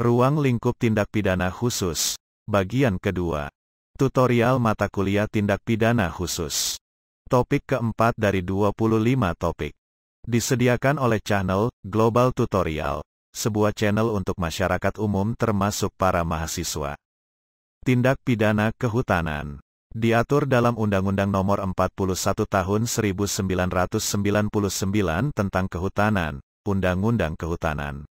Ruang lingkup tindak pidana khusus, bagian kedua. Tutorial mata kuliah tindak pidana khusus. Topik keempat dari 25 topik. Disediakan oleh channel Global Tutorial, sebuah channel untuk masyarakat umum termasuk para mahasiswa. Tindak pidana kehutanan diatur dalam Undang-Undang Nomor 41 Tahun 1999 tentang Kehutanan, Undang-Undang Kehutanan.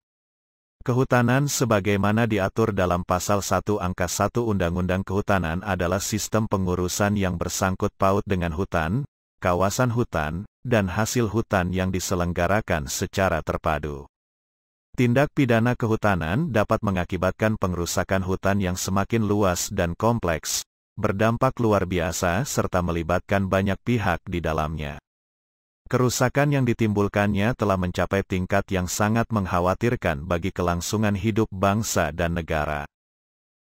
Kehutanan sebagaimana diatur dalam Pasal 1 Angka 1 Undang-Undang Kehutanan adalah sistem pengurusan yang bersangkut paut dengan hutan, kawasan hutan, dan hasil hutan yang diselenggarakan secara terpadu. Tindak pidana kehutanan dapat mengakibatkan pengrusakan hutan yang semakin luas dan kompleks, berdampak luar biasa serta melibatkan banyak pihak di dalamnya. Kerusakan yang ditimbulkannya telah mencapai tingkat yang sangat mengkhawatirkan bagi kelangsungan hidup bangsa dan negara.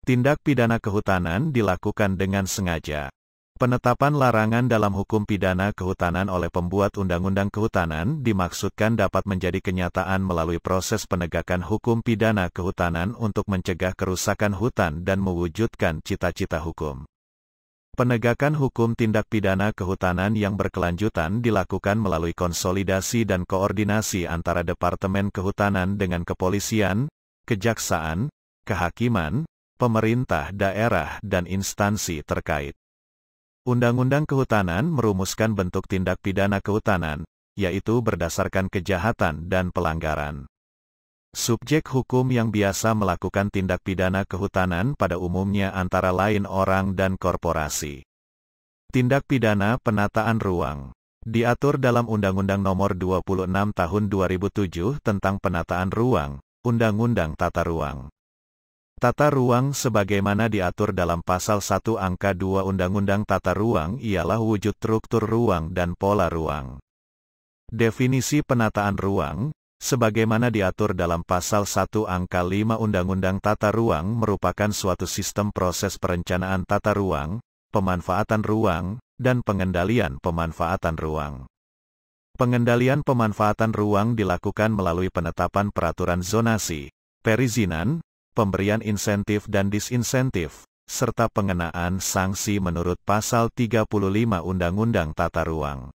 Tindak pidana kehutanan dilakukan dengan sengaja. Penetapan larangan dalam hukum pidana kehutanan oleh pembuat Undang-Undang Kehutanan dimaksudkan dapat menjadi kenyataan melalui proses penegakan hukum pidana kehutanan untuk mencegah kerusakan hutan dan mewujudkan cita-cita hukum. Penegakan hukum tindak pidana kehutanan yang berkelanjutan dilakukan melalui konsolidasi dan koordinasi antara Departemen Kehutanan dengan kepolisian, kejaksaan, kehakiman, pemerintah daerah dan instansi terkait. Undang-Undang Kehutanan merumuskan bentuk tindak pidana kehutanan, yaitu berdasarkan kejahatan dan pelanggaran. Subjek hukum yang biasa melakukan tindak pidana kehutanan pada umumnya antara lain orang dan korporasi. Tindak pidana penataan ruang diatur dalam Undang-Undang Nomor 26 Tahun 2007 tentang Penataan Ruang, Undang-Undang Tata Ruang. Tata ruang sebagaimana diatur dalam pasal 1 angka 2 Undang-Undang Tata Ruang ialah wujud struktur ruang dan pola ruang. Definisi penataan ruang, sebagaimana diatur dalam pasal 1 angka 5 Undang-Undang Tata Ruang merupakan suatu sistem proses perencanaan tata ruang, pemanfaatan ruang, dan pengendalian pemanfaatan ruang. Pengendalian pemanfaatan ruang dilakukan melalui penetapan peraturan zonasi, perizinan, pemberian insentif dan disinsentif, serta pengenaan sanksi menurut Pasal 35 Undang-Undang Tata Ruang.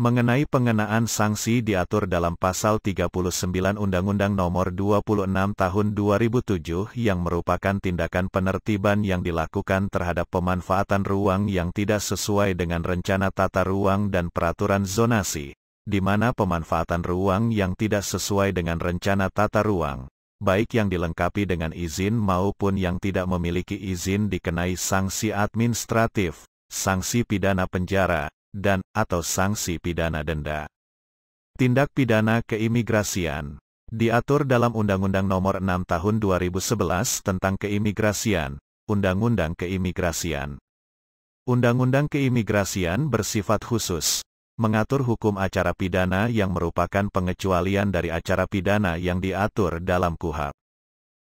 Mengenai pengenaan sanksi diatur dalam Pasal 39 Undang-Undang Nomor 26 Tahun 2007 yang merupakan tindakan penertiban yang dilakukan terhadap pemanfaatan ruang yang tidak sesuai dengan rencana tata ruang dan peraturan zonasi, di mana pemanfaatan ruang yang tidak sesuai dengan rencana tata ruang, baik yang dilengkapi dengan izin maupun yang tidak memiliki izin dikenai sanksi administratif, sanksi pidana penjara, dan atau sanksi pidana denda. Tindak pidana keimigrasian diatur dalam Undang-Undang Nomor 6 Tahun 2011 tentang keimigrasian, Undang-Undang Keimigrasian. Undang-Undang Keimigrasian bersifat khusus, mengatur hukum acara pidana yang merupakan pengecualian dari acara pidana yang diatur dalam KUHAP.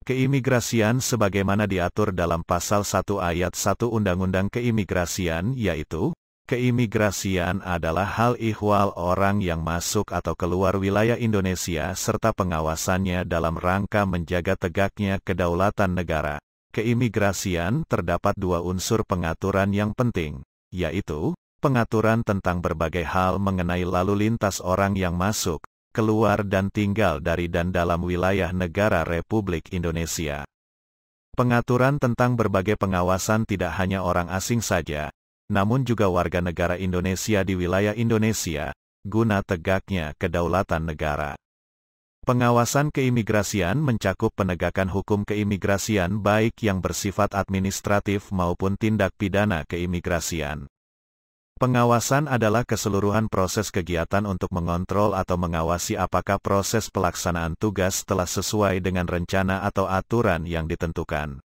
Keimigrasian sebagaimana diatur dalam pasal 1 ayat 1 Undang-Undang Keimigrasian yaitu, Keimigrasian adalah hal ihwal orang yang masuk atau keluar wilayah Indonesia serta pengawasannya dalam rangka menjaga tegaknya kedaulatan negara. Keimigrasian terdapat dua unsur pengaturan yang penting, yaitu pengaturan tentang berbagai hal mengenai lalu lintas orang yang masuk, keluar dan tinggal dari dan dalam wilayah negara Republik Indonesia. Pengaturan tentang berbagai pengawasan tidak hanya orang asing saja, namun juga warga negara Indonesia di wilayah Indonesia, guna tegaknya kedaulatan negara. Pengawasan keimigrasian mencakup penegakan hukum keimigrasian baik yang bersifat administratif maupun tindak pidana keimigrasian. Pengawasan adalah keseluruhan proses kegiatan untuk mengontrol atau mengawasi apakah proses pelaksanaan tugas telah sesuai dengan rencana atau aturan yang ditentukan.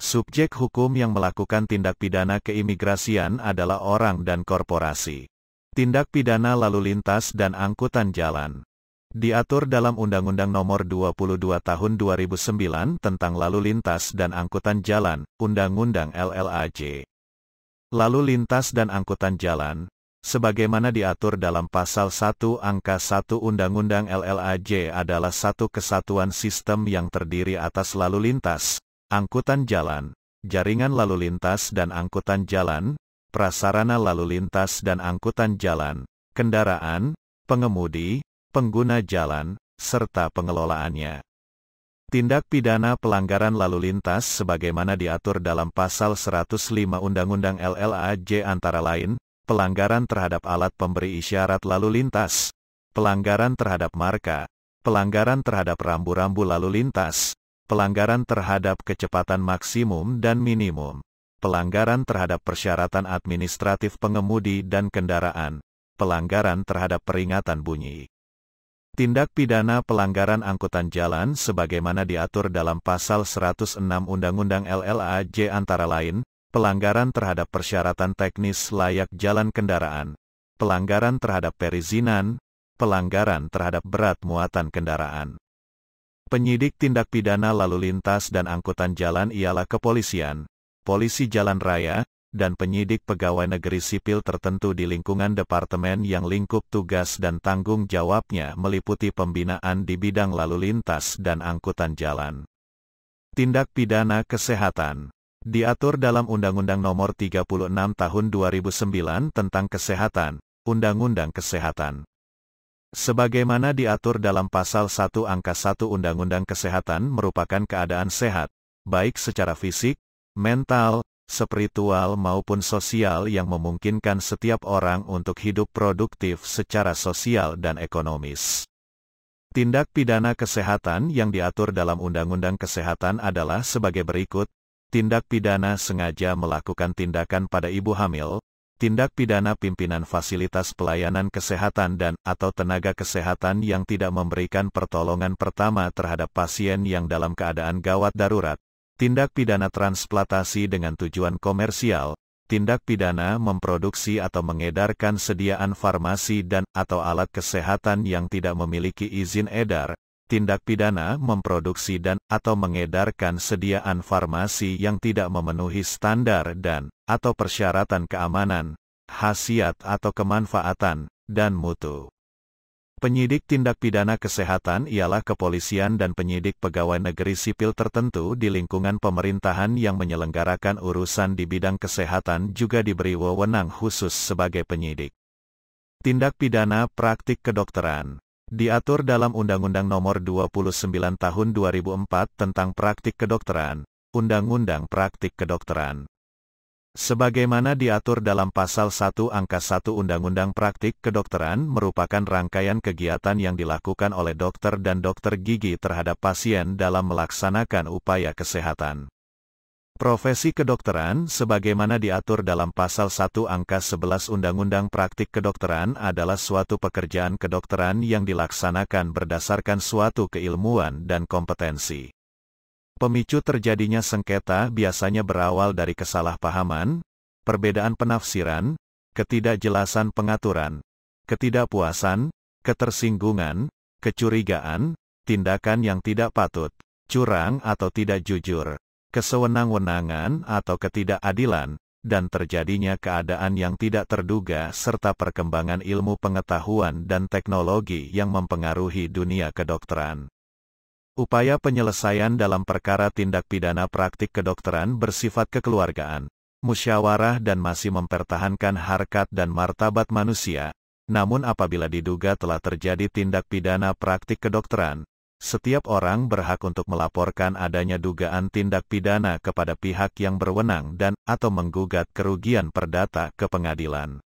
Subjek hukum yang melakukan tindak pidana keimigrasian adalah orang dan korporasi. Tindak pidana lalu lintas dan angkutan jalan diatur dalam Undang-Undang Nomor 22 Tahun 2009 tentang Lalu Lintas dan Angkutan Jalan, Undang-Undang LLAJ lalu lintas dan angkutan jalan, sebagaimana diatur dalam pasal 1 angka 1 Undang-Undang LLAJ adalah satu kesatuan sistem yang terdiri atas lalu lintas, angkutan jalan, jaringan lalu lintas dan angkutan jalan, prasarana lalu lintas dan angkutan jalan, kendaraan, pengemudi, pengguna jalan, serta pengelolaannya. Tindak pidana pelanggaran lalu lintas sebagaimana diatur dalam pasal 105 Undang-Undang LLAJ antara lain, pelanggaran terhadap alat pemberi isyarat lalu lintas, pelanggaran terhadap marka, pelanggaran terhadap rambu-rambu lalu lintas, pelanggaran terhadap kecepatan maksimum dan minimum, pelanggaran terhadap persyaratan administratif pengemudi dan kendaraan, pelanggaran terhadap peringatan bunyi. Tindak pidana pelanggaran angkutan jalan sebagaimana diatur dalam pasal 106 Undang-Undang LLAJ antara lain, pelanggaran terhadap persyaratan teknis layak jalan kendaraan, pelanggaran terhadap perizinan, pelanggaran terhadap berat muatan kendaraan. Penyidik tindak pidana lalu lintas dan angkutan jalan ialah kepolisian, polisi jalan raya, dan penyidik pegawai negeri sipil tertentu di lingkungan departemen yang lingkup tugas dan tanggung jawabnya meliputi pembinaan di bidang lalu lintas dan angkutan jalan. Tindak pidana kesehatan diatur dalam Undang-Undang Nomor 36 Tahun 2009 tentang Kesehatan, Undang-Undang Kesehatan. Sebagaimana diatur dalam pasal 1 angka 1 Undang-Undang Kesehatan merupakan keadaan sehat, baik secara fisik, mental, spiritual maupun sosial yang memungkinkan setiap orang untuk hidup produktif secara sosial dan ekonomis. Tindak pidana kesehatan yang diatur dalam Undang-Undang Kesehatan adalah sebagai berikut, tindak pidana sengaja melakukan tindakan pada ibu hamil, tindak pidana pimpinan fasilitas pelayanan kesehatan dan atau tenaga kesehatan yang tidak memberikan pertolongan pertama terhadap pasien yang dalam keadaan gawat darurat, Tindak pidana transplantasi dengan tujuan komersial, tindak pidana memproduksi atau mengedarkan sediaan farmasi dan atau alat kesehatan yang tidak memiliki izin edar, tindak pidana memproduksi dan atau mengedarkan sediaan farmasi yang tidak memenuhi standar dan atau persyaratan keamanan, khasiat atau kemanfaatan, dan mutu. Penyidik tindak pidana kesehatan ialah kepolisian dan penyidik pegawai negeri sipil tertentu di lingkungan pemerintahan yang menyelenggarakan urusan di bidang kesehatan juga diberi wewenang khusus sebagai penyidik. Tindak pidana praktik kedokteran diatur dalam Undang-Undang Nomor 29 Tahun 2004 tentang Praktik Kedokteran, Undang-Undang Praktik Kedokteran. Sebagaimana diatur dalam pasal 1 angka 1 Undang-Undang Praktik Kedokteran merupakan rangkaian kegiatan yang dilakukan oleh dokter dan dokter gigi terhadap pasien dalam melaksanakan upaya kesehatan. Profesi kedokteran sebagaimana diatur dalam pasal 1 angka 11 Undang-Undang Praktik Kedokteran adalah suatu pekerjaan kedokteran yang dilaksanakan berdasarkan suatu keilmuan dan kompetensi. Pemicu terjadinya sengketa biasanya berawal dari kesalahpahaman, perbedaan penafsiran, ketidakjelasan pengaturan, ketidakpuasan, ketersinggungan, kecurigaan, tindakan yang tidak patut, curang atau tidak jujur, kesewenang-wenangan atau ketidakadilan, dan terjadinya keadaan yang tidak terduga serta perkembangan ilmu pengetahuan dan teknologi yang mempengaruhi dunia kedokteran. Upaya penyelesaian dalam perkara tindak pidana praktik kedokteran bersifat kekeluargaan, musyawarah dan masih mempertahankan harkat dan martabat manusia. Namun apabila diduga telah terjadi tindak pidana praktik kedokteran, setiap orang berhak untuk melaporkan adanya dugaan tindak pidana kepada pihak yang berwenang dan atau menggugat kerugian perdata ke pengadilan.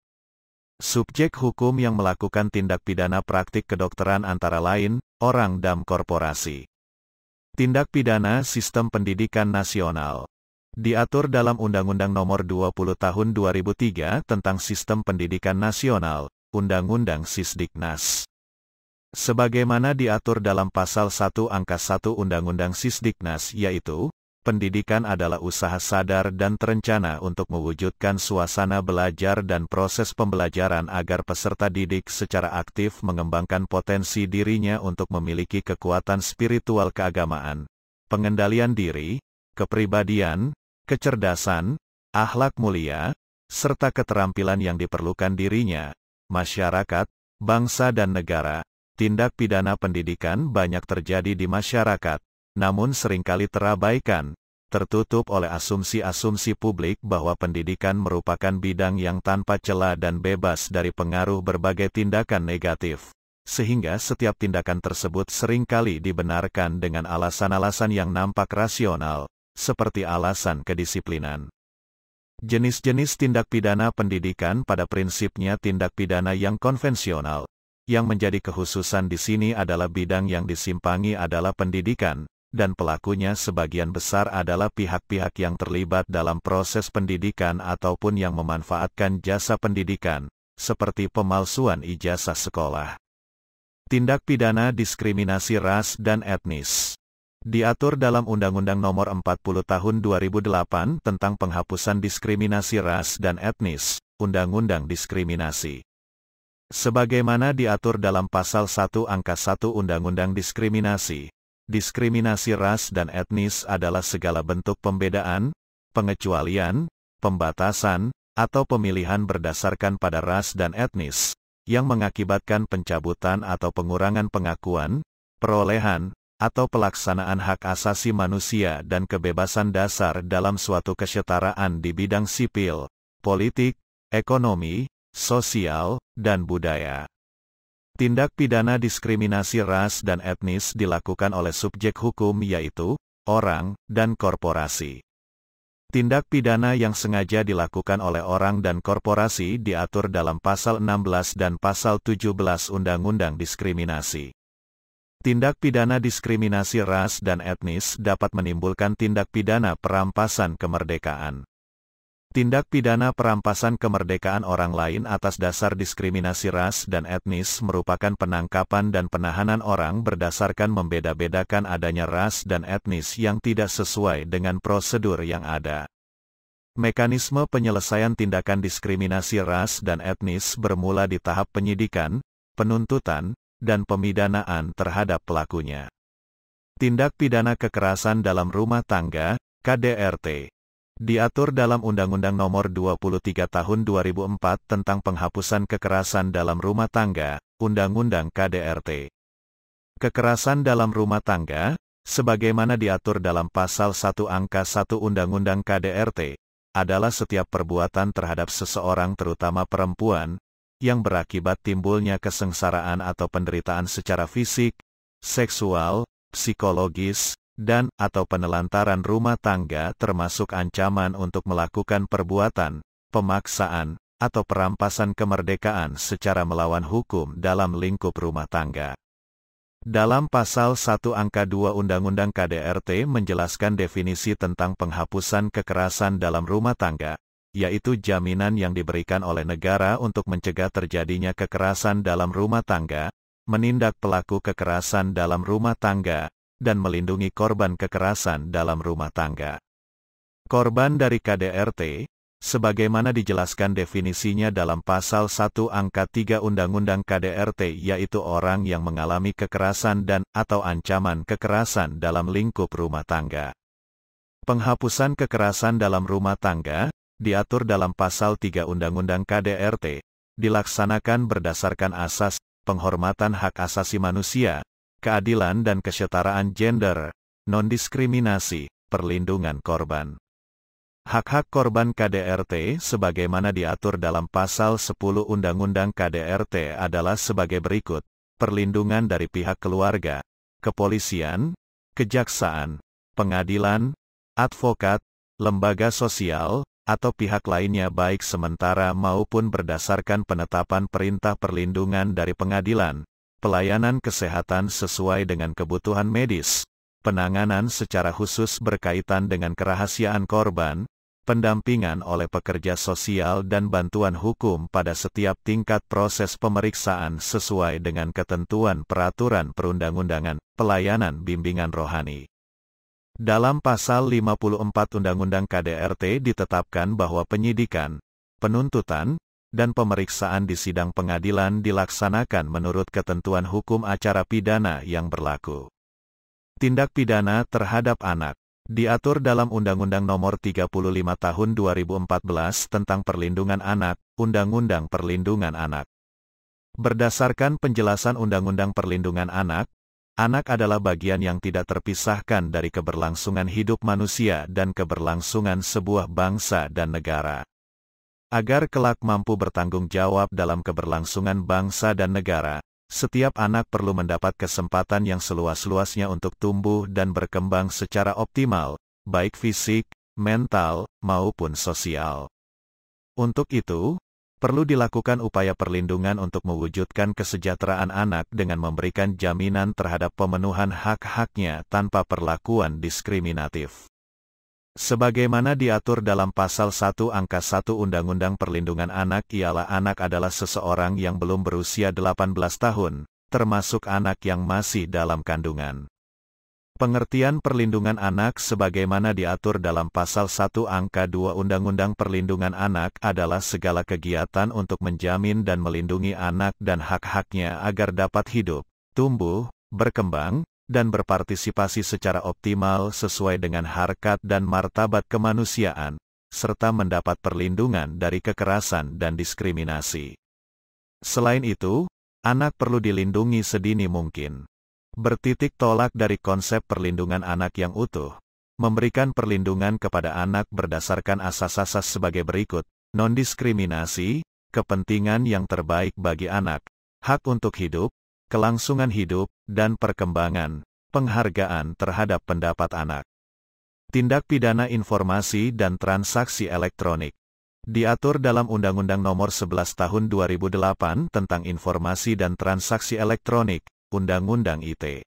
Subjek hukum yang melakukan tindak pidana praktik kedokteran antara lain, orang dan korporasi. Tindak pidana sistem pendidikan nasional diatur dalam Undang-Undang Nomor 20 Tahun 2003 tentang Sistem Pendidikan Nasional, Undang-Undang Sisdiknas. Sebagaimana diatur dalam pasal 1 angka 1 Undang-Undang Sisdiknas yaitu pendidikan adalah usaha sadar dan terencana untuk mewujudkan suasana belajar dan proses pembelajaran agar peserta didik secara aktif mengembangkan potensi dirinya untuk memiliki kekuatan spiritual keagamaan, pengendalian diri, kepribadian, kecerdasan, akhlak mulia, serta keterampilan yang diperlukan dirinya, masyarakat, bangsa dan negara. Tindak pidana pendidikan banyak terjadi di masyarakat namun seringkali terabaikan, tertutup oleh asumsi-asumsi publik bahwa pendidikan merupakan bidang yang tanpa celah dan bebas dari pengaruh berbagai tindakan negatif. Sehingga setiap tindakan tersebut seringkali dibenarkan dengan alasan-alasan yang nampak rasional, seperti alasan kedisiplinan. Jenis-jenis tindak pidana pendidikan pada prinsipnya tindak pidana yang konvensional. Yang menjadi kehususan di sini adalah bidang yang disimpangi adalah pendidikan, dan pelakunya sebagian besar adalah pihak-pihak yang terlibat dalam proses pendidikan ataupun yang memanfaatkan jasa pendidikan, seperti pemalsuan ijazah sekolah. Tindak pidana diskriminasi ras dan etnis diatur dalam Undang-Undang Nomor 40 Tahun 2008 tentang penghapusan diskriminasi ras dan etnis, Undang-Undang Diskriminasi. Sebagaimana diatur dalam Pasal 1 Angka 1 Undang-Undang Diskriminasi, Diskriminasi ras dan etnis adalah segala bentuk pembedaan, pengecualian, pembatasan, atau pemilihan berdasarkan pada ras dan etnis, yang mengakibatkan pencabutan atau pengurangan pengakuan, perolehan, atau pelaksanaan hak asasi manusia dan kebebasan dasar dalam suatu kesetaraan di bidang sipil, politik, ekonomi, sosial, dan budaya. Tindak pidana diskriminasi ras dan etnis dilakukan oleh subjek hukum yaitu orang dan korporasi. Tindak pidana yang sengaja dilakukan oleh orang dan korporasi diatur dalam pasal 16 dan pasal 17 Undang-Undang Diskriminasi. Tindak pidana diskriminasi ras dan etnis dapat menimbulkan tindak pidana perampasan kemerdekaan. Tindak pidana perampasan kemerdekaan orang lain atas dasar diskriminasi ras dan etnis merupakan penangkapan dan penahanan orang berdasarkan membeda-bedakan adanya ras dan etnis yang tidak sesuai dengan prosedur yang ada. Mekanisme penyelesaian tindakan diskriminasi ras dan etnis bermula di tahap penyidikan, penuntutan, dan pemidanaan terhadap pelakunya. Tindak pidana kekerasan dalam rumah tangga, KDRT diatur dalam Undang-Undang Nomor 23 Tahun 2004 tentang penghapusan kekerasan dalam rumah tangga, Undang-Undang KDRT. Kekerasan dalam rumah tangga, sebagaimana diatur dalam Pasal 1 Angka 1 Undang-Undang KDRT, adalah setiap perbuatan terhadap seseorang terutama perempuan, yang berakibat timbulnya kesengsaraan atau penderitaan secara fisik, seksual, psikologis, dan atau penelantaran rumah tangga termasuk ancaman untuk melakukan perbuatan, pemaksaan, atau perampasan kemerdekaan secara melawan hukum dalam lingkup rumah tangga. Dalam pasal 1 angka 2 Undang-Undang KDRT menjelaskan definisi tentang penghapusan kekerasan dalam rumah tangga, yaitu jaminan yang diberikan oleh negara untuk mencegah terjadinya kekerasan dalam rumah tangga, menindak pelaku kekerasan dalam rumah tangga, dan melindungi korban kekerasan dalam rumah tangga. Korban dari KDRT, sebagaimana dijelaskan definisinya dalam pasal 1 angka 3 Undang-Undang KDRT yaitu orang yang mengalami kekerasan dan atau ancaman kekerasan dalam lingkup rumah tangga. Penghapusan kekerasan dalam rumah tangga, diatur dalam pasal 3 Undang-Undang KDRT, dilaksanakan berdasarkan asas penghormatan hak asasi manusia, keadilan dan kesetaraan gender, non-diskriminasi, perlindungan korban. Hak-hak korban KDRT sebagaimana diatur dalam pasal 10 Undang-Undang KDRT adalah sebagai berikut, perlindungan dari pihak keluarga, kepolisian, kejaksaan, pengadilan, advokat, lembaga sosial, atau pihak lainnya baik sementara maupun berdasarkan penetapan perintah perlindungan dari pengadilan, pelayanan kesehatan sesuai dengan kebutuhan medis, penanganan secara khusus berkaitan dengan kerahasiaan korban, pendampingan oleh pekerja sosial dan bantuan hukum pada setiap tingkat proses pemeriksaan sesuai dengan ketentuan peraturan perundang-undangan, pelayanan bimbingan rohani. Dalam pasal 54 Undang-Undang KDRT ditetapkan bahwa penyidikan, penuntutan, dan pemeriksaan di sidang pengadilan dilaksanakan menurut ketentuan hukum acara pidana yang berlaku. Tindak pidana terhadap anak diatur dalam Undang-Undang Nomor 35 Tahun 2014 tentang Perlindungan Anak, Undang-Undang Perlindungan Anak. Berdasarkan penjelasan Undang-Undang Perlindungan Anak, anak adalah bagian yang tidak terpisahkan dari keberlangsungan hidup manusia dan keberlangsungan sebuah bangsa dan negara agar kelak mampu bertanggung jawab dalam keberlangsungan bangsa dan negara. Setiap anak perlu mendapat kesempatan yang seluas-luasnya untuk tumbuh dan berkembang secara optimal, baik fisik, mental, maupun sosial. Untuk itu, perlu dilakukan upaya perlindungan untuk mewujudkan kesejahteraan anak dengan memberikan jaminan terhadap pemenuhan hak-haknya tanpa perlakuan diskriminatif. Sebagaimana diatur dalam pasal 1 angka 1 Undang-Undang Perlindungan Anak ialah anak adalah seseorang yang belum berusia 18 tahun, termasuk anak yang masih dalam kandungan. Pengertian perlindungan anak sebagaimana diatur dalam pasal 1 angka 2 Undang-Undang Perlindungan Anak adalah segala kegiatan untuk menjamin dan melindungi anak dan hak-haknya agar dapat hidup, tumbuh, berkembang, dan berpartisipasi secara optimal sesuai dengan harkat dan martabat kemanusiaan, serta mendapat perlindungan dari kekerasan dan diskriminasi. Selain itu, anak perlu dilindungi sedini mungkin. Bertitik tolak dari konsep perlindungan anak yang utuh, memberikan perlindungan kepada anak berdasarkan asas-asas sebagai berikut, non-diskriminasi, kepentingan yang terbaik bagi anak, hak untuk hidup, kelangsungan hidup, dan perkembangan, penghargaan terhadap pendapat anak. Tindak pidana informasi dan transaksi elektronik diatur dalam Undang-Undang Nomor 11 Tahun 2008 tentang Informasi dan Transaksi Elektronik, Undang-Undang IT.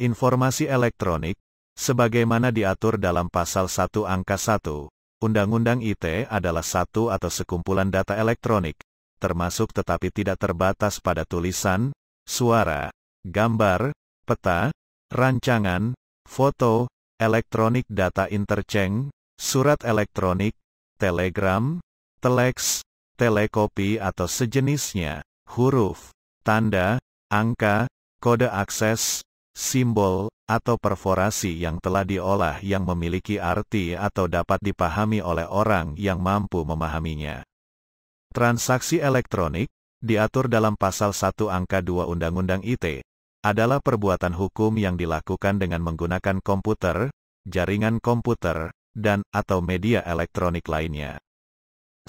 Informasi elektronik, sebagaimana diatur dalam Pasal 1 Angka 1, Undang-Undang IT adalah satu atau sekumpulan data elektronik, termasuk tetapi tidak terbatas pada tulisan, suara, gambar, peta, rancangan, foto, elektronik data interchange, surat elektronik, telegram, telex, telekopi atau sejenisnya, huruf, tanda, angka, kode akses, simbol, atau perforasi yang telah diolah yang memiliki arti atau dapat dipahami oleh orang yang mampu memahaminya. Transaksi elektronik, diatur dalam pasal 1 angka 2 Undang-Undang IT adalah perbuatan hukum yang dilakukan dengan menggunakan komputer, jaringan komputer, dan atau media elektronik lainnya.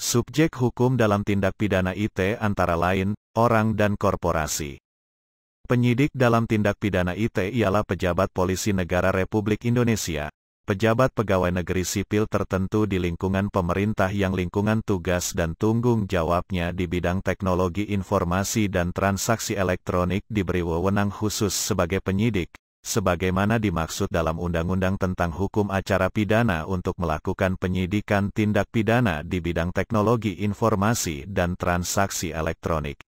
Subjek hukum dalam tindak pidana IT antara lain, orang dan korporasi. Penyidik dalam tindak pidana IT ialah pejabat polisi negara Republik Indonesia, pejabat pegawai negeri sipil tertentu di lingkungan pemerintah yang lingkungan tugas dan tunggung jawabnya di bidang teknologi informasi dan transaksi elektronik diberi wewenang khusus sebagai penyidik, sebagaimana dimaksud dalam Undang-Undang tentang Hukum Acara Pidana untuk melakukan penyidikan tindak pidana di bidang teknologi informasi dan transaksi elektronik.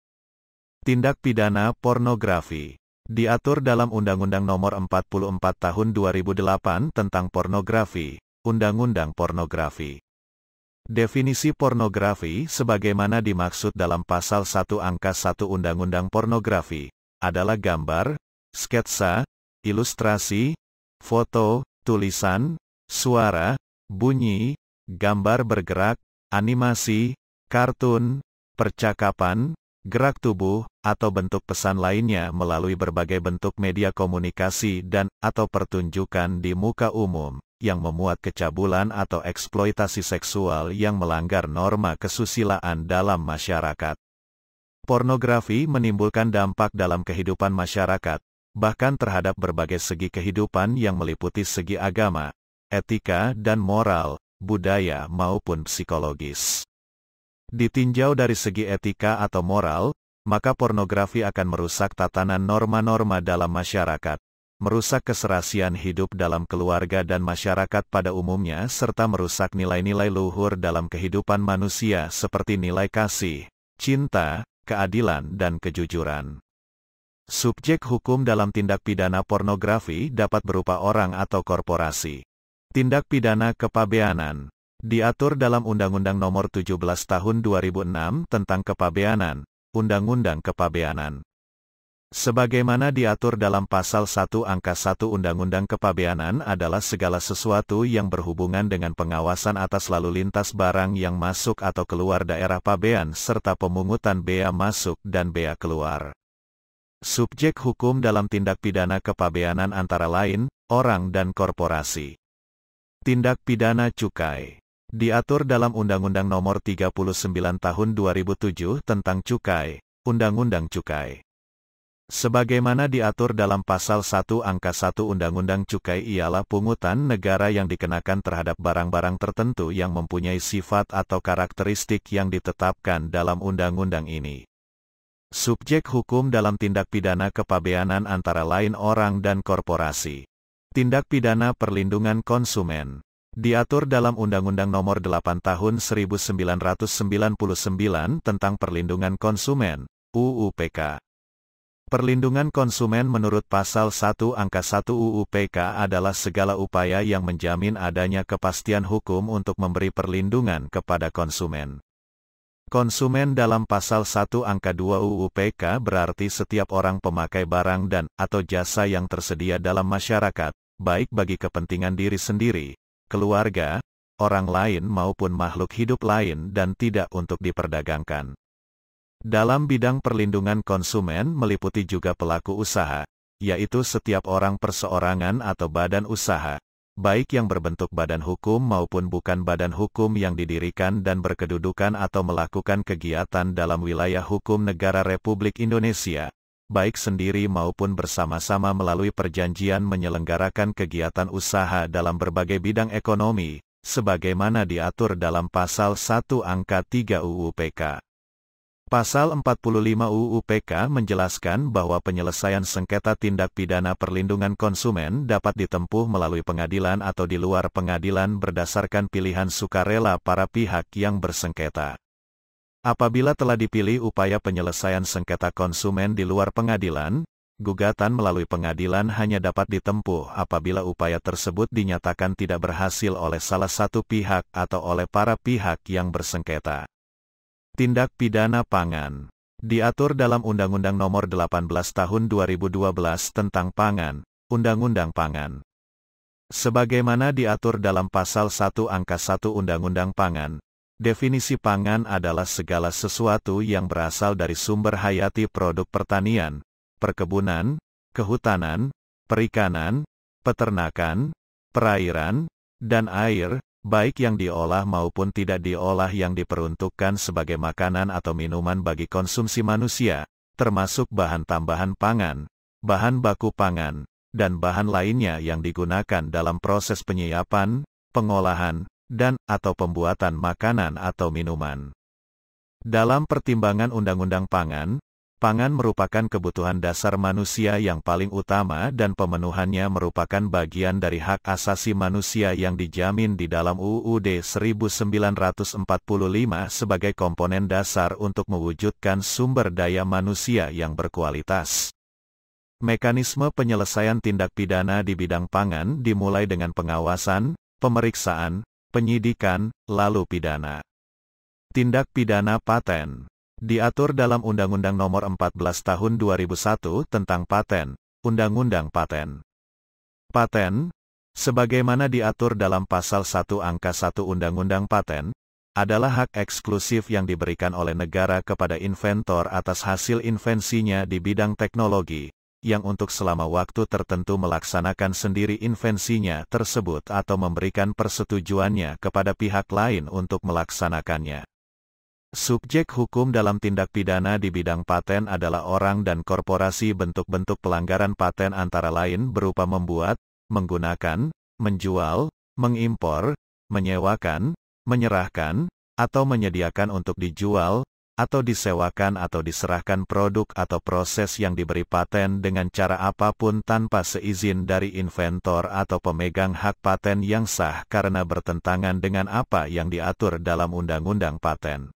Tindak pidana pornografi diatur dalam Undang-Undang Nomor 44 Tahun 2008 tentang pornografi, Undang-Undang Pornografi. Definisi pornografi sebagaimana dimaksud dalam pasal 1 angka 1 Undang-Undang Pornografi adalah gambar, sketsa, ilustrasi, foto, tulisan, suara, bunyi, gambar bergerak, animasi, kartun, percakapan, gerak tubuh, atau bentuk pesan lainnya melalui berbagai bentuk media komunikasi dan atau pertunjukan di muka umum, yang memuat kecabulan atau eksploitasi seksual yang melanggar norma kesusilaan dalam masyarakat. Pornografi menimbulkan dampak dalam kehidupan masyarakat, bahkan terhadap berbagai segi kehidupan yang meliputi segi agama, etika dan moral, budaya maupun psikologis. Ditinjau dari segi etika atau moral, maka pornografi akan merusak tatanan norma-norma dalam masyarakat, merusak keserasian hidup dalam keluarga dan masyarakat pada umumnya serta merusak nilai-nilai luhur dalam kehidupan manusia seperti nilai kasih, cinta, keadilan dan kejujuran. Subjek hukum dalam tindak pidana pornografi dapat berupa orang atau korporasi. Tindak pidana kepabeanan diatur dalam Undang-Undang Nomor 17 Tahun 2006 tentang Kepabeanan, Undang-Undang Kepabeanan. Sebagaimana diatur dalam pasal 1 angka 1 Undang-Undang Kepabeanan adalah segala sesuatu yang berhubungan dengan pengawasan atas lalu lintas barang yang masuk atau keluar daerah pabean serta pemungutan bea masuk dan bea keluar. Subjek hukum dalam tindak pidana kepabeanan antara lain, orang dan korporasi. Tindak pidana cukai diatur dalam Undang-Undang Nomor 39 Tahun 2007 tentang cukai, Undang-Undang Cukai. Sebagaimana diatur dalam Pasal 1 Angka 1 Undang-Undang Cukai ialah pungutan negara yang dikenakan terhadap barang-barang tertentu yang mempunyai sifat atau karakteristik yang ditetapkan dalam undang-undang ini. Subjek hukum dalam tindak pidana kepabeanan antara lain orang dan korporasi. Tindak pidana perlindungan konsumen diatur dalam Undang-Undang Nomor 8 Tahun 1999 tentang Perlindungan Konsumen, UUPK. Perlindungan konsumen menurut pasal 1 angka 1 UU PK adalah segala upaya yang menjamin adanya kepastian hukum untuk memberi perlindungan kepada konsumen. Konsumen dalam pasal 1 angka 2 UU PK berarti setiap orang pemakai barang dan atau jasa yang tersedia dalam masyarakat, baik bagi kepentingan diri sendiri keluarga, orang lain maupun makhluk hidup lain dan tidak untuk diperdagangkan. Dalam bidang perlindungan konsumen meliputi juga pelaku usaha, yaitu setiap orang perseorangan atau badan usaha, baik yang berbentuk badan hukum maupun bukan badan hukum yang didirikan dan berkedudukan atau melakukan kegiatan dalam wilayah hukum negara Republik Indonesia, baik sendiri maupun bersama-sama melalui perjanjian menyelenggarakan kegiatan usaha dalam berbagai bidang ekonomi, sebagaimana diatur dalam Pasal 1 Angka 3 UU PK. Pasal 45 UU PK menjelaskan bahwa penyelesaian sengketa tindak pidana perlindungan konsumen dapat ditempuh melalui pengadilan atau di luar pengadilan berdasarkan pilihan sukarela para pihak yang bersengketa. Apabila telah dipilih upaya penyelesaian sengketa konsumen di luar pengadilan, gugatan melalui pengadilan hanya dapat ditempuh apabila upaya tersebut dinyatakan tidak berhasil oleh salah satu pihak atau oleh para pihak yang bersengketa. Tindak pidana pangan diatur dalam Undang-Undang Nomor 18 Tahun 2012 tentang Pangan, Undang-Undang Pangan. Sebagaimana diatur dalam Pasal 1 Angka 1 Undang-Undang Pangan, Definisi pangan adalah segala sesuatu yang berasal dari sumber hayati produk pertanian, perkebunan, kehutanan, perikanan, peternakan, perairan, dan air, baik yang diolah maupun tidak diolah yang diperuntukkan sebagai makanan atau minuman bagi konsumsi manusia, termasuk bahan tambahan pangan, bahan baku pangan, dan bahan lainnya yang digunakan dalam proses penyiapan, pengolahan, dan atau pembuatan makanan atau minuman. Dalam pertimbangan Undang-Undang Pangan, pangan merupakan kebutuhan dasar manusia yang paling utama dan pemenuhannya merupakan bagian dari hak asasi manusia yang dijamin di dalam UUD 1945 sebagai komponen dasar untuk mewujudkan sumber daya manusia yang berkualitas. Mekanisme penyelesaian tindak pidana di bidang pangan dimulai dengan pengawasan, pemeriksaan, penyidikan, lalu pidana. Tindak pidana paten diatur dalam Undang-Undang Nomor 14 Tahun 2001 tentang paten, Undang-Undang Paten. Paten, sebagaimana diatur dalam Pasal 1 Angka 1 Undang-Undang Paten, adalah hak eksklusif yang diberikan oleh negara kepada inventor atas hasil invensinya di bidang teknologi, yang untuk selama waktu tertentu melaksanakan sendiri invensinya tersebut atau memberikan persetujuannya kepada pihak lain untuk melaksanakannya. Subjek hukum dalam tindak pidana di bidang paten adalah orang dan korporasi bentuk-bentuk pelanggaran paten antara lain berupa membuat, menggunakan, menjual, mengimpor, menyewakan, menyerahkan, atau menyediakan untuk dijual, atau disewakan atau diserahkan produk atau proses yang diberi paten dengan cara apapun tanpa seizin dari inventor atau pemegang hak paten yang sah karena bertentangan dengan apa yang diatur dalam Undang-Undang Paten.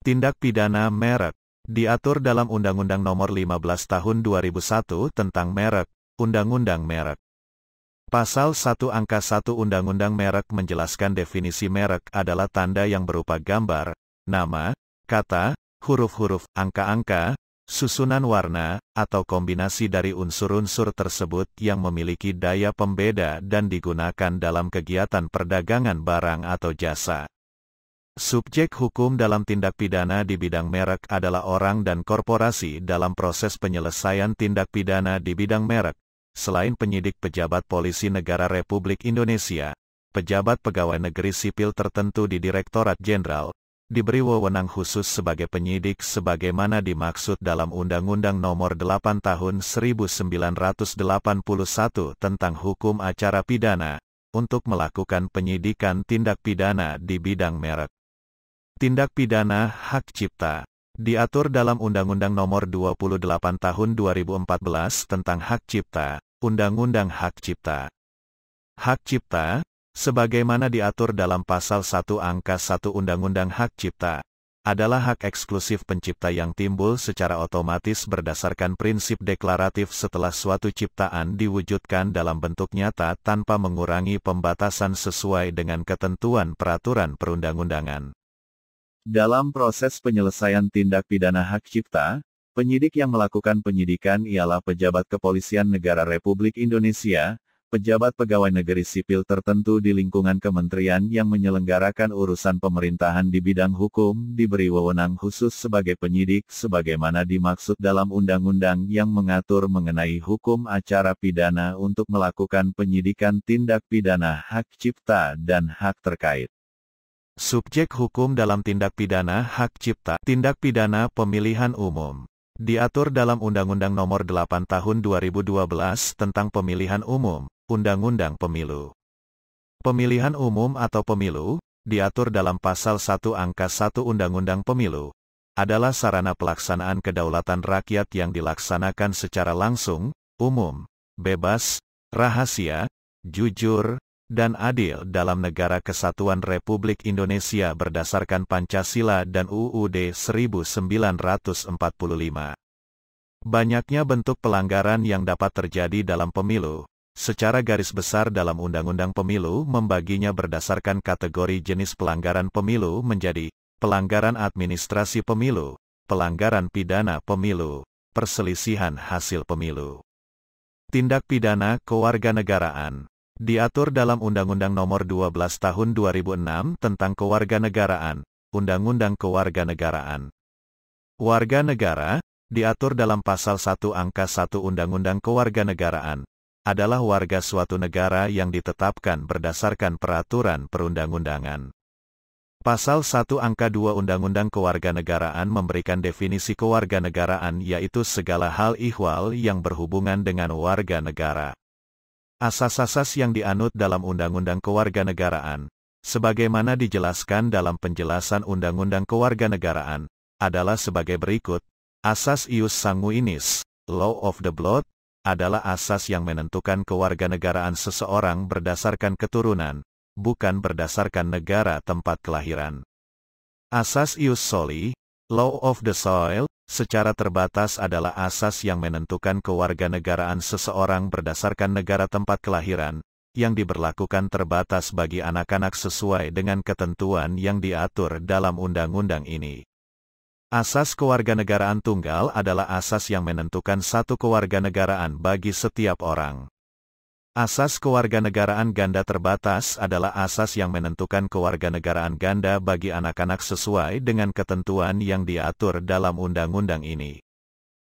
Tindak pidana merek diatur dalam Undang-Undang Nomor 15 Tahun 2001 tentang merek, Undang-Undang merek. Pasal 1 angka 1 Undang-Undang merek menjelaskan definisi merek adalah tanda yang berupa gambar, nama, kata, huruf-huruf, angka-angka, susunan warna, atau kombinasi dari unsur-unsur tersebut yang memiliki daya pembeda dan digunakan dalam kegiatan perdagangan barang atau jasa. Subjek hukum dalam tindak pidana di bidang merek adalah orang dan korporasi dalam proses penyelesaian tindak pidana di bidang merek, selain penyidik pejabat polisi negara Republik Indonesia, pejabat pegawai negeri sipil tertentu di Direktorat Jenderal, diberi wewenang khusus sebagai penyidik sebagaimana dimaksud dalam Undang-Undang Nomor 8 Tahun 1981 tentang Hukum Acara Pidana, untuk melakukan penyidikan tindak pidana di bidang merek. Tindak pidana hak cipta diatur dalam Undang-Undang Nomor 28 Tahun 2014 tentang Hak Cipta, Undang-Undang Hak Cipta. Hak cipta sebagaimana diatur dalam pasal 1 angka 1 Undang-Undang Hak Cipta, adalah hak eksklusif pencipta yang timbul secara otomatis berdasarkan prinsip deklaratif setelah suatu ciptaan diwujudkan dalam bentuk nyata tanpa mengurangi pembatasan sesuai dengan ketentuan peraturan perundang-undangan. Dalam proses penyelesaian tindak pidana hak cipta, Penyidik yang melakukan penyidikan ialah pejabat kepolisian negara Republik Indonesia, pejabat pegawai negeri sipil tertentu di lingkungan kementerian yang menyelenggarakan urusan pemerintahan di bidang hukum diberi wewenang khusus sebagai penyidik sebagaimana dimaksud dalam undang-undang yang mengatur mengenai hukum acara pidana untuk melakukan penyidikan tindak pidana hak cipta dan hak terkait. Subjek hukum dalam tindak pidana hak cipta, tindak pidana pemilihan umum. Diatur dalam Undang-Undang Nomor 8 Tahun 2012 tentang Pemilihan Umum, Undang-Undang Pemilu. Pemilihan umum atau pemilu, diatur dalam pasal 1 angka 1 Undang-Undang Pemilu, adalah sarana pelaksanaan kedaulatan rakyat yang dilaksanakan secara langsung, umum, bebas, rahasia, jujur, dan adil dalam negara kesatuan Republik Indonesia berdasarkan Pancasila dan UUD 1945. Banyaknya bentuk pelanggaran yang dapat terjadi dalam pemilu, secara garis besar dalam Undang-Undang Pemilu membaginya berdasarkan kategori jenis pelanggaran pemilu menjadi pelanggaran administrasi pemilu, pelanggaran pidana pemilu, perselisihan hasil pemilu. Tindak pidana kewarganegaraan diatur dalam Undang-Undang Nomor 12 Tahun 2006 tentang Kewarganegaraan, Undang-Undang Kewarganegaraan. Warga negara diatur dalam pasal 1 angka 1 Undang-Undang Kewarganegaraan adalah warga suatu negara yang ditetapkan berdasarkan peraturan perundang-undangan. Pasal 1 angka 2 Undang-Undang Kewarganegaraan memberikan definisi kewarganegaraan yaitu segala hal ihwal yang berhubungan dengan warga negara. Asas-asas yang dianut dalam Undang-Undang Kewarganegaraan, sebagaimana dijelaskan dalam penjelasan Undang-Undang Kewarganegaraan, adalah sebagai berikut, Asas Ius Sanguinis, Law of the Blood, adalah asas yang menentukan kewarganegaraan seseorang berdasarkan keturunan, bukan berdasarkan negara tempat kelahiran. Asas ius soli, law of the soil, secara terbatas adalah asas yang menentukan kewarganegaraan seseorang berdasarkan negara tempat kelahiran, yang diberlakukan terbatas bagi anak-anak sesuai dengan ketentuan yang diatur dalam undang-undang ini. Asas kewarganegaraan tunggal adalah asas yang menentukan satu kewarganegaraan bagi setiap orang. Asas kewarganegaraan ganda terbatas adalah asas yang menentukan kewarganegaraan ganda bagi anak-anak sesuai dengan ketentuan yang diatur dalam undang-undang ini.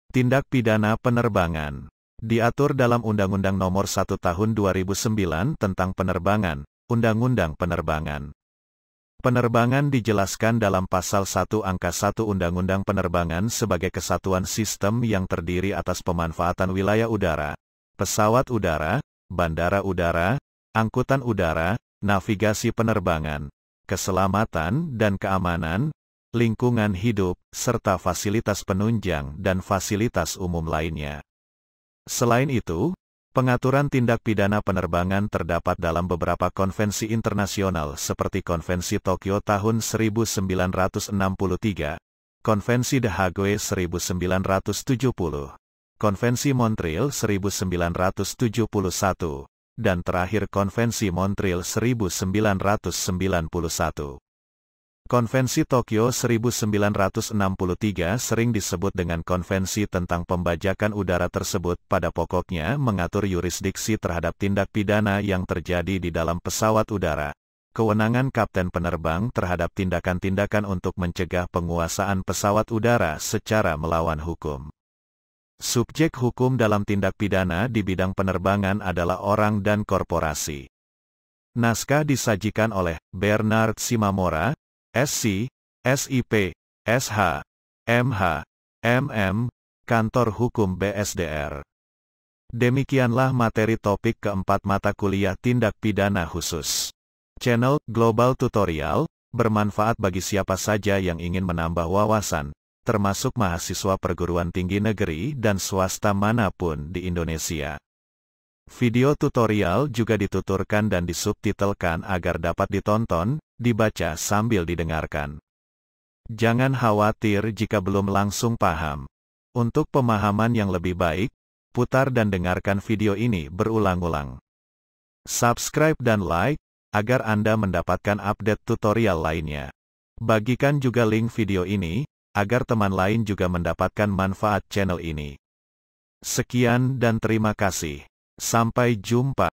Tindak pidana penerbangan diatur dalam Undang-Undang Nomor 1 Tahun 2009 tentang Penerbangan, Undang-Undang Penerbangan. Penerbangan dijelaskan dalam pasal 1 angka 1 Undang-Undang Penerbangan sebagai kesatuan sistem yang terdiri atas pemanfaatan wilayah udara, pesawat udara, bandara udara, angkutan udara, navigasi penerbangan, keselamatan dan keamanan, lingkungan hidup, serta fasilitas penunjang dan fasilitas umum lainnya. Selain itu, Pengaturan tindak pidana penerbangan terdapat dalam beberapa konvensi internasional seperti Konvensi Tokyo tahun 1963, Konvensi The Hague 1970, Konvensi Montreal 1971, dan terakhir Konvensi Montreal 1991. Konvensi Tokyo 1963 sering disebut dengan konvensi tentang pembajakan udara tersebut pada pokoknya mengatur yurisdiksi terhadap tindak pidana yang terjadi di dalam pesawat udara. Kewenangan kapten penerbang terhadap tindakan-tindakan untuk mencegah penguasaan pesawat udara secara melawan hukum. Subjek hukum dalam tindak pidana di bidang penerbangan adalah orang dan korporasi. Naskah disajikan oleh Bernard Simamora, SC, SIP, SH, MH, MM, Kantor Hukum BSDR. Demikianlah materi topik keempat mata kuliah tindak pidana khusus. Channel Global Tutorial bermanfaat bagi siapa saja yang ingin menambah wawasan, termasuk mahasiswa perguruan tinggi negeri dan swasta manapun di Indonesia. Video tutorial juga dituturkan dan disubtitelkan agar dapat ditonton, dibaca sambil didengarkan. Jangan khawatir jika belum langsung paham. Untuk pemahaman yang lebih baik, putar dan dengarkan video ini berulang-ulang. Subscribe dan like, agar Anda mendapatkan update tutorial lainnya. Bagikan juga link video ini, agar teman lain juga mendapatkan manfaat channel ini. Sekian dan terima kasih. Sampai jumpa.